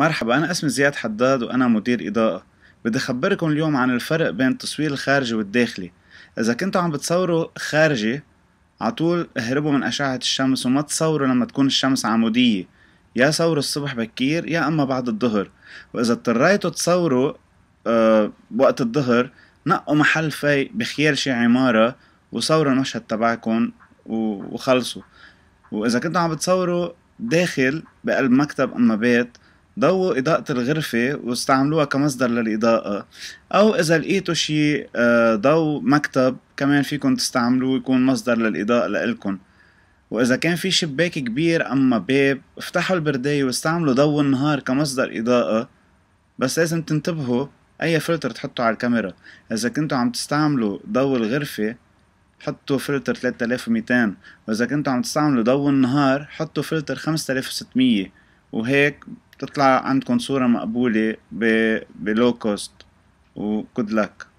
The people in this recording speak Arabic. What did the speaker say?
مرحبا أنا اسمي زياد حداد وأنا مدير إضاءة بدي أخبركم اليوم عن الفرق بين التصوير الخارجي والداخلي إذا كنتوا عم بتصوروا خارجي عطول اهربوا من أشعة الشمس وما تصوروا لما تكون الشمس عمودية يا صوروا الصبح بكير يا أما بعد الظهر وإذا اضطريتوا تصوروا أه وقت الظهر نقوا محل في بخيال شي عمارة وصوروا المشهد تبعكم وخلصوا وإذا كنتوا عم بتصوروا داخل بقلب مكتب أما بيت ضووا إضاءة الغرفة واستعملوها كمصدر للإضاءة أو إذا لقيتوا شي آه، ضو مكتب كمان فيكن تستعملوه يكون مصدر للإضاءة لإلكن وإذا كان في شباك كبير أما باب افتحوا البرداية واستعملوا ضو النهار كمصدر إضاءة بس لازم تنتبهوا أي فلتر تحطوا على الكاميرا إذا كنتوا عم تستعملوا ضو الغرفة حطوا فلتر 3200 وإذا كنتوا عم تستعملوا ضو النهار حطوا فلتر 5600 وهيك تطلع عندكم صورة مقبولة بلو كوست وكود لك